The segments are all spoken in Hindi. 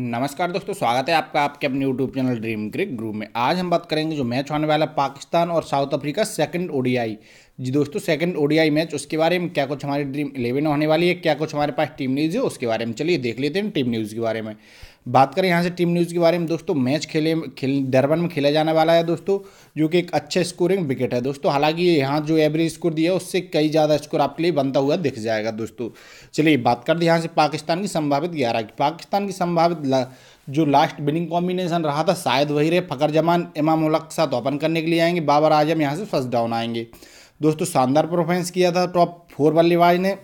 नमस्कार दोस्तों स्वागत है आपका आपके अपने YouTube channel Dream Cric Group में आज हम बात करेंगे जो मैच होने वाला पाकिस्तान और साउथ अफ्रीका सेकंड ओडीआई जी दोस्तों सेकंड ओडीआई मैच उसके बारे में क्या कुछ हमारी ड्रीम इलेवन होने वाली है क्या कुछ हमारे पास टीम न्यूज़ है उसके बारे में चलिए देख लेते हैं टीम न्यूज़ के बारे में बात करें यहाँ से टीम न्यूज़ के बारे में दोस्तों मैच खेले खेल डरबन में खेला जाने वाला है दोस्तों जो कि एक अच्छा स्कोरिंग विकेट है दोस्तों हालांकि यहाँ जो एवरेज स्कोर दिया है उससे कई ज़्यादा स्कोर आपके लिए बनता हुआ दिख जाएगा दोस्तों चलिए बात कर दी यहाँ से पाकिस्तान की संभावित ग्यारह की पाकिस्तान की संभावित ला, जो लास्ट बिलिंग कॉम्बिनेशन रहा था शायद वही रहे फ़कर जमान इमाम उलक के साथ ओपन तो करने के लिए आएंगे बाबर आजम यहाँ से फर्स्ट डाउन आएंगे दोस्तों शानदार परफॉर्मेंस किया था टॉप फोर बल्लेबाज ने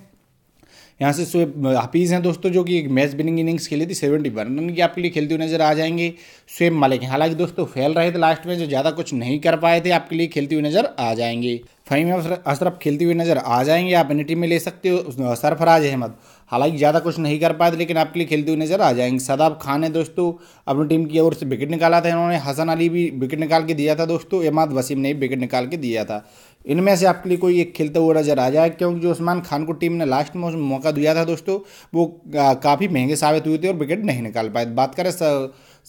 यहाँ से शुएब हफीज़ हैं दोस्तों जो कि एक मैच विनिंग इनिंग्स खेली थी सेवेंटी वन रन की आपके लिए खेलते हुए नजर आ जाएंगे शुएब मलिक हालांकि दोस्तों फैल रहे थे लास्ट में जो ज़्यादा कुछ नहीं कर पाए थे आपके लिए खेलते हुए नजर आ जाएंगे फहीम अशरफ खेलते हुए नजर आ जाएंगे आप अपनी टीम में ले सकते हो सरफराज अहमद हालांकि ज़्यादा कुछ नहीं कर पाए थे लेकिन आपके लिए खेलते हुए नजर आ जाएंगे सदाब खान ने दोस्तों अपनी टीम की ओर से विकेट निकाला था इन्होंने हसन अली भी विकेट निकाल के दिया था दोस्तों एमाद वसीम ने भी विकेट निकाल के दिया था इनमें से आपके लिए कोई एक खेलता हुआ नजर आ जाए क्योंकि जो उस्मान खान को टीम ने लास्ट में मौका दिया था दोस्तों वो काफ़ी महंगे साबित हुए थे और विकेट नहीं निकाल पाए बात करें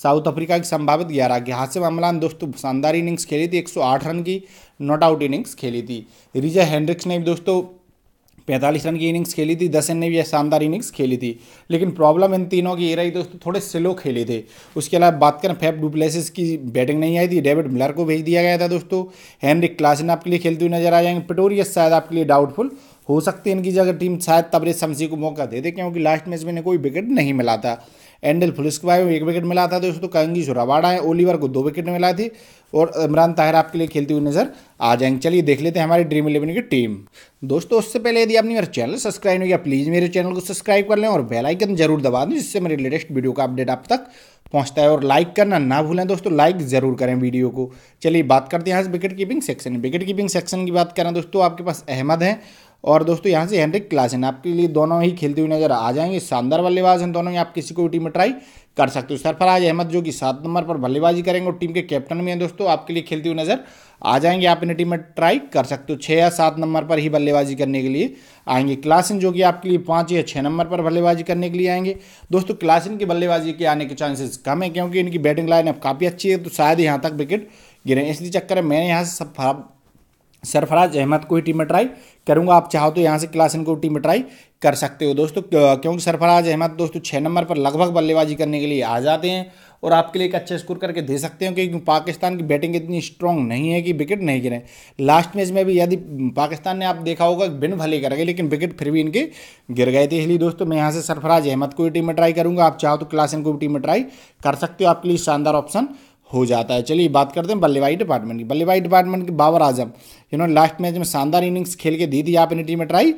साउथ अफ्रीका की संभावित ग्यारह की हासिम अमलान दोस्तों शानदार इनिंग्स खेली थी एक रन की नॉट आउट इनिंग्स खेली थी रिजा हैंड्रिक्स ने भी दोस्तों पैंतालीस रन की इनिंग्स खेली थी दस ने भी शानदार इनिंग्स खेली थी लेकिन प्रॉब्लम इन तीनों की ये रही दोस्तों थोड़े स्लो खेले थे उसके अलावा बात करें फैप डुप्लेसिस की बैटिंग नहीं आई थी डेविड मिलर को भेज दिया गया था दोस्तों हैनरिक क्लासन आपके लिए खेलते हुए नजर आ जाएंगे पिटोरियस शायद आपके लिए डाउटफुल हो सकती है इनकी जगह टीम शायद तबरेज शमसी को मौका दे दे क्योंकि लास्ट मैच में इन्हें कोई विकेट नहीं मिला था एंडल फुलिस को एक विकेट मिला था दोस्तों तो कंगी सुरावाड़ा है ओलीवर को दो विकेट मिला थी और इमरान ताहिर आपके लिए खेलती हुई नज़र आ जाएंगे चलिए देख लेते हैं हमारी ड्रीम इलेवन की टीम दोस्तों उससे पहले यदि आपने मेरा चैनल सब्सक्राइब नहीं किया प्लीज़ मेरे चैनल को सब्सक्राइब कर लें और बेलाइकन जरूर दबा दें जिससे मेरे लेटेस्ट वीडियो का अपडेट आप तक पहुंचता है और लाइक करना ना भूलें दोस्तों लाइक ज़रूर करें वीडियो को चलिए बात करते हैं आज wicket keeping section wicket keeping section की बात करें दोस्तों आपके पास अहमद हैं और दोस्तों यहाँ से हेनरिक क्लासन आपके लिए दोनों ही खेलते हुए नजर आ जाएंगे शानदार बल्लेबाज हैं दोनों ही आप किसी को भी टीम में ट्राई कर सकते हो सरफराज अहमद जो कि सात नंबर पर बल्लेबाजी करेंगे और टीम के कैप्टन भी हैं दोस्तों आपके लिए खेलते हुए नजर आ जाएंगे आप इन्हें टीम में ट्राई कर सकते हो छः या सात नंबर पर ही बल्लेबाजी करने के लिए आएंगे क्लासन जो कि आपके लिए पाँच या छः नंबर पर बल्लेबाजी करने के लिए आएंगे दोस्तों क्लासन की बल्लेबाजी के आने के चांसेस कम है क्योंकि इनकी बैटिंग लाइन अब काफ़ी अच्छी है तो शायद यहाँ तक विकेट गिरे इसलिए चक्कर है मैंने यहाँ से सब सरफराज अहमद को ही टीम में ट्राई करूँगा आप चाहो तो यहाँ से क्लासन को टीम में ट्राई कर सकते हो दोस्तों क्योंकि सरफराज अहमद दोस्तों छः नंबर पर लगभग बल्लेबाजी करने के लिए आ जाते हैं और आपके लिए एक अच्छा स्कोर करके दे सकते हो क्योंकि पाकिस्तान की बैटिंग इतनी स्ट्रॉन्ग नहीं है कि विकेट नहीं गिरे लास्ट मैच में भी यदि पाकिस्तान ने आप देखा होगा बिन भले कर गए लेकिन विकेट फिर भी इनके गिर गए थे इसलिए दोस्तों मैं यहाँ से सरफराज अहमद को भी टीम में ट्राई करूँगा आप चाहो तो क्लासन को भी टीम में ट्राई कर सकते हो आपके लिए शानदार ऑप्शन हो जाता है चलिए बात करते हैं बल्लेबाजी डिपार्टमेंट की बल्लेबाजी डिपार्टमेंट के बाबर आजम इन्होंने लास्ट मैच में शानदार इनिंग्स खेल के दी थी आप टीम में ट्राई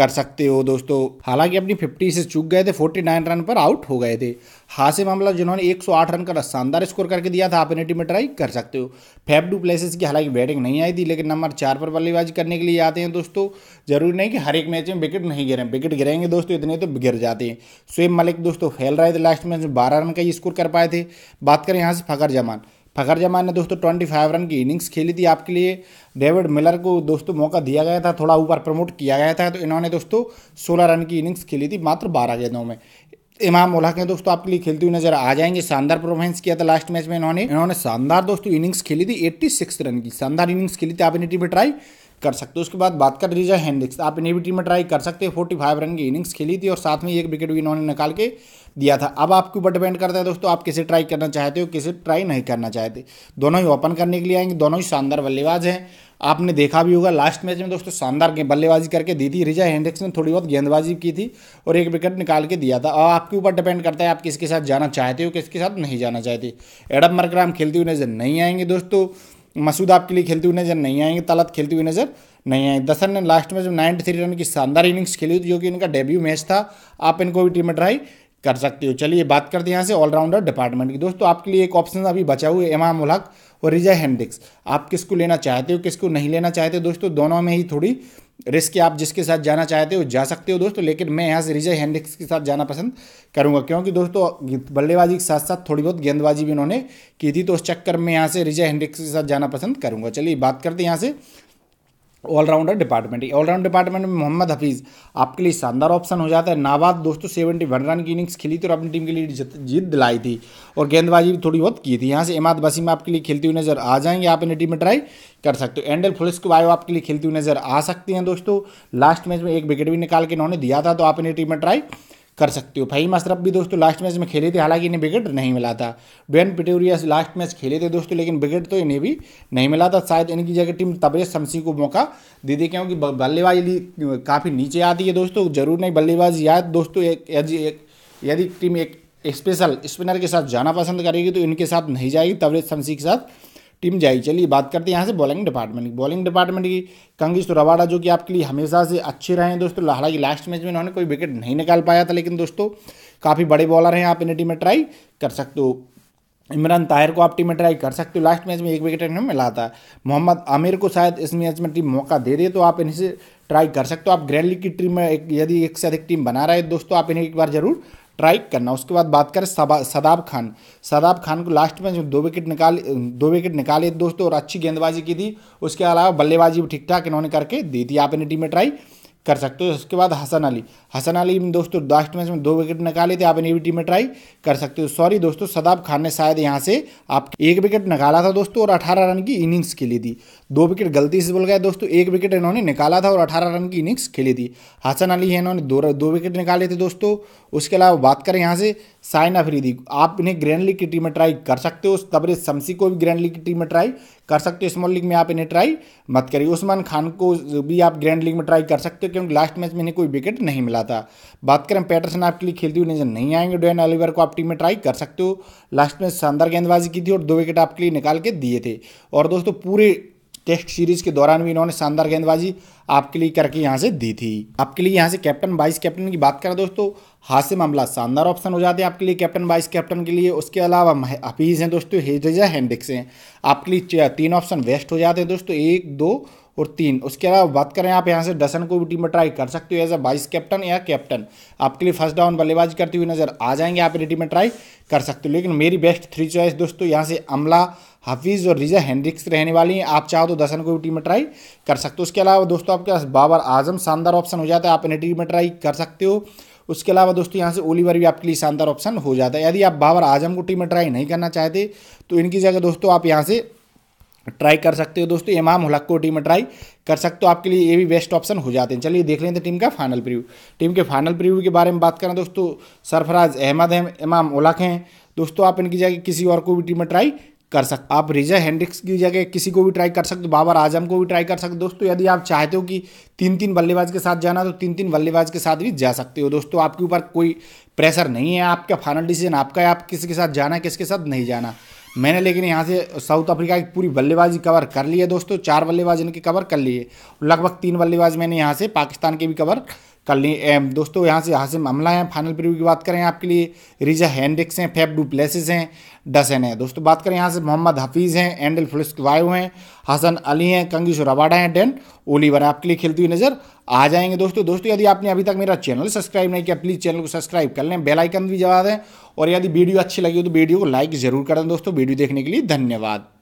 कर सकते हो दोस्तों हालांकि अपनी फिफ्टी से चूक गए थे फोर्टी नाइन रन पर आउट हो गए थे हासिम मामला जिन्होंने एक सौ आठ रन का शानदार स्कोर करके दिया था अपनी टीम में ट्राई कर सकते हो फैफ डू प्लेसेस की हालांकि बैटिंग नहीं आई थी लेकिन नंबर चार पर बल्लेबाजी करने के लिए आते हैं दोस्तों जरूरी नहीं कि हर एक मैच में विकेट नहीं गिरे विकेट गिरेंगे दोस्तों इतने तो गिर जाते हैं शुएब मलिक दोस्तों फैल रहे थे लास्ट मैच में बारह रन का ही स्कोर कर पाए थे बात करें यहाँ से फकर जमान फखर जमान ने दोस्तों ट्वेंटी फाइव रन की इनिंग्स खेली थी आपके लिए डेविड मिलर को दोस्तों मौका दिया गया था थोड़ा ऊपर प्रमोट किया गया था तो इन्होंने दोस्तों सोलह रन की इनिंग्स खेली थी मात्र बारह गेंदों में इमाम उलहक ने दोस्तों आपके लिए खेलती हुई नजर आ जाएंगे शानदार परफॉर्मेंस किया था लास्ट मैच में इन्होंने इन्होंने शानदार दोस्तों इनिंग्स खेली थी 86 रन की शानदार इनिंग्स खेली थी आप टीम ट्राई कर सकते हो उसके बाद बात कर लीजिए हैंड्रिक्स आप इन्हें भी टीम में ट्राई कर सकते हैं फोर्टी फाइव रन की इनिंग्स खेली थी और साथ में एक विकेट भी इन्होंने निकाल के दिया था अब आपके ऊपर डिपेंड करता है दोस्तों आप किसे ट्राई करना चाहते हो किसे ट्राई नहीं करना चाहते दोनों ही ओपन करने के लिए आएंगे दोनों ही शानदार बल्लेबाज हैं आपने देखा भी होगा लास्ट मैच में दोस्तों शानदार बल्लेबाजी करके दी थी रिजा हेंड्रिक्स ने थोड़ी बहुत गेंदबाजी की थी और एक विकेट निकाल के दिया था और आपके ऊपर डिपेंड करता है आप किसके साथ जाना चाहते हो किसके साथ नहीं जाना चाहते एडम मरक्राम खेलते हुए नजर नहीं आएंगे दोस्तों मसूद आपके लिए खेलते हुए नजर नहीं आएंगे तलत खेलते हुए नजर नहीं आएंगे दसन ने लास्ट में जब नाइन्टी थ्री रन की शानदार इनिंग्स खेली हुई जो कि इनका डेब्यू मैच था आप इनको भी टीम में ट्राई कर सकते हो चलिए बात करते हैं यहाँ से ऑलराउंडर डिपार्टमेंट की दोस्तों आपके लिए एक ऑप्शन अभी बचा हुआ है इमाम उलहक और रिजय हैंडिक्स आप किसको लेना चाहते हो किसको नहीं लेना चाहते हो दोस्तों दोनों में ही थोड़ी रिस्क आप जिसके साथ जाना चाहते हो जा सकते हो दोस्तों लेकिन मैं यहाँ से रिजय हैंड्रिक्स के साथ जाना पसंद करूँगा क्योंकि दोस्तों बल्लेबाजी के साथ साथ थोड़ी बहुत गेंदबाजी भी उन्होंने की थी तो उस चक्कर में यहाँ से रिजय हैंड्रिक्स के साथ जाना पसंद करूँगा चलिए बात करते हैं यहाँ से ऑलराउंडर डिपार्टमेंट ऑलराउंड डिपार्टमेंट में मोहम्मद हफीज़ आपके लिए शानदार ऑप्शन हो जाता है नाबाद दोस्तों सेवेंटी वन रन की इनिंग्स खेली थी और अपनी टीम के लिए जीत दिलाई थी और गेंदबाजी भी थोड़ी बहुत की थी यहाँ से इमाद वसीम आपके लिए खेलती हुई नजर आ जाएंगे आप इन्हें टीम में ट्राई कर सकते हो एंडल फुलिस को आयो आपके लिए खेलती हुई नजर आ सकती हैं दोस्तों लास्ट मैच में एक विकेट भी निकाल के इन्होंने दिया था तो आप इन्हें टीम में ट्राई कर सकते हो फहीम अशरफ भी दोस्तों लास्ट मैच में खेले थे हालांकि इन्हें विकेट नहीं मिला था बेन पिटोरिया लास्ट मैच खेले थे दोस्तों लेकिन विकेट तो इन्हें भी नहीं मिला था शायद इनकी जगह टीम तबरेज शमसी को मौका दे दे क्योंकि बल्लेबाजी काफ़ी नीचे आती है दोस्तों जरूर नहीं बल्लेबाज या दोस्तों यदि टीम एक स्पेशल स्पिनर के साथ जाना पसंद करेगी तो इनके साथ नहीं जाएगी तबरेज शमसी के साथ टीम जाएगी चलिए बात करते हैं यहाँ से बॉलिंग डिपार्टमेंट की बॉलिंग डिपार्टमेंट की कंगिस तो रवाड़ा जो कि आपके लिए हमेशा से अच्छे रहे हैं दोस्तों हालांकि लास्ट मैच में इन्होंने कोई विकेट नहीं निकाल पाया था लेकिन दोस्तों काफ़ी बड़े बॉलर हैं आप इन्हें टीम में ट्राई कर सकते हो इमरान ताहिर को आप टीम में ट्राई कर सकते हो लास्ट मैच में एक विकेट इन्हें मिला था मोहम्मद आमिर को शायद इस मैच में टीम मौका दे दे तो आप इन्हें से ट्राई कर सकते हो आप ग्रैंड लीग की टीम में एक यदि एक से अधिक टीम बना रहे दोस्तों आप इन्हें एक बार जरूर ट्राई करना उसके बाद बात करें सदाब खान सदाब खान को लास्ट में जो दो विकेट निकाल दो विकेट निकाले दोस्तों और अच्छी गेंदबाजी की थी उसके अलावा बल्लेबाजी भी ठीक ठाक इन्होंने करके दी थी आप इन्हें टीम में ट्राई कर सकते हो उसके बाद हसन अली हसन अली में दोस्तों लास्ट मैच में दो विकेट निकाले थे आप इन टीम में ट्राई कर सकते हो सॉरी दोस्तों सदाब खान ने शायद यहाँ से आप एक विकेट निकाला था दोस्तों और अठारह रन की इनिंग्स खेली थी दो विकेट गलती से बोल गए दोस्तों एक विकेट इन्होंने निकाला था और अठारह रन की इनिंग्स खेली थी हसन अली है इन्होंने दो दो विकेट निकाले थे दोस्तों उसके अलावा बात करें यहाँ से साइना फ्रीदी आप इन्हें ग्रैंड लीग की टीम में ट्राई कर सकते हो तबरे शमसी को भी ग्रैंड लीग की टीम में ट्राई कर सकते हो स्मॉल लीग में आप इन्हें ट्राई मत करिए उस्मान खान को भी आप ग्रैंड लीग में ट्राई कर सकते हो क्योंकि लास्ट मैच में इन्हें कोई विकेट नहीं मिला था बात करें पैटर्सन आपके लिए खेलती हुई नजर नहीं आएंगे डोन एलिवर को आप टीम में ट्राई कर सकते हो लास्ट में शानदार गेंदबाजी की थी और दो विकेट आपके लिए निकाल के दिए थे और दोस्तों पूरे टेस्ट सीरीज के दौरान भी इन्होंने शानदार गेंदबाजी आपके लिए करके यहाँ से दी थी आपके लिए यहाँ से कैप्टन वाइस कैप्टन की बात करें दोस्तों हासिम अमला शानदार ऑप्शन हो जाते हैं आपके लिए कैप्टन वाइस कैप्टन के लिए उसके अलावा हफीज़ हैं दोस्तों हेजजा हैंडिक्स हैं आपके लिए तीन ऑप्शन वेस्ट हो जाते हैं दोस्तों एक दो और तीन उसके अलावा बात करें आप यहाँ से डसन को भी टीम में ट्राई कर सकते हो एज ए वाइस कैप्टन या कैप्टन आपके लिए फर्स्ट डाउन बल्लेबाज करते हुए नजर आ जाएंगे आप टीम में ट्राई कर सकते हो लेकिन मेरी बेस्ट थ्री चॉइस दोस्तों यहाँ से अमला हफीज़ और रिजा हैंड्रिक्स रहने वाली हैं आप चाहो तो दसन को भी टीम में ट्राई कर सकते हो उसके अलावा दोस्तों आपके पास बाबर आजम शानदार ऑप्शन हो जाता है आप इन्हें टीम में ट्राई कर सकते हो उसके अलावा दोस्तों यहाँ से ओलीवर भी आपके लिए शानदार ऑप्शन हो जाता है यदि आप बाबर आजम को टीम में ट्राई नहीं करना चाहते तो इनकी जगह दोस्तों आप यहाँ से ट्राई कर सकते हो दोस्तों इमाम हुलक को टीम में ट्राई कर सकते हो आपके लिए ये भी बेस्ट ऑप्शन हो जाते हैं चलिए देख लेते हैं टीम का फाइनल प्रीव्यू टीम के फाइनल प्रीव्यू के बारे में बात करें दोस्तों सरफराज अहमद हैं इमाम उलक हैं दोस्तों आप इनकी जगह किसी और को भी टीम में ट्राई कर सकते आप रिजा हैंड्रिक्स की जगह किसी को भी ट्राई कर सकते हो बाबर आजम को भी ट्राई कर सकते हो दोस्तों यदि आप चाहते हो कि तीन तीन बल्लेबाज के साथ जाना तो तीन तीन बल्लेबाज के साथ भी जा सकते हो दोस्तों आपके ऊपर कोई प्रेशर नहीं है आपका फाइनल डिसीजन आपका है आप किसके साथ जाना किसके साथ नहीं जाना मैंने लेकिन यहाँ से साउथ अफ्रीका की पूरी बल्लेबाजी कवर कर ली है दोस्तों चार बल्लेबाज इनके कवर कर लिए लगभग तीन बल्लेबाज मैंने यहाँ से पाकिस्तान के भी कवर कलनी एम दोस्तों यहाँ से हासिम अमला हैं फाइनल प्रीव्यू की बात करें आपके लिए रिजा हैंडिक्स हैं फेब डुप्लेसिस हैं डसन हैं दोस्तों बात करें यहाँ से मोहम्मद हफीज़ हैं एंडल वायु हैं हसन अली हैं कंगी रबाडा हैं डेन ओलीवर आपके लिए खेलती हुई नज़र आ जाएंगे दोस्तों दोस्तों यदि आपने अभी तक मेरा चैनल सब्सक्राइब नहीं किया प्लीज़ चैनल को सब्सक्राइब कर लें बेलाइकन भी जवा दें और यदि वीडियो अच्छी लगी हो तो वीडियो को लाइक ज़रूर कर दें दोस्तों वीडियो देखने के लिए धन्यवाद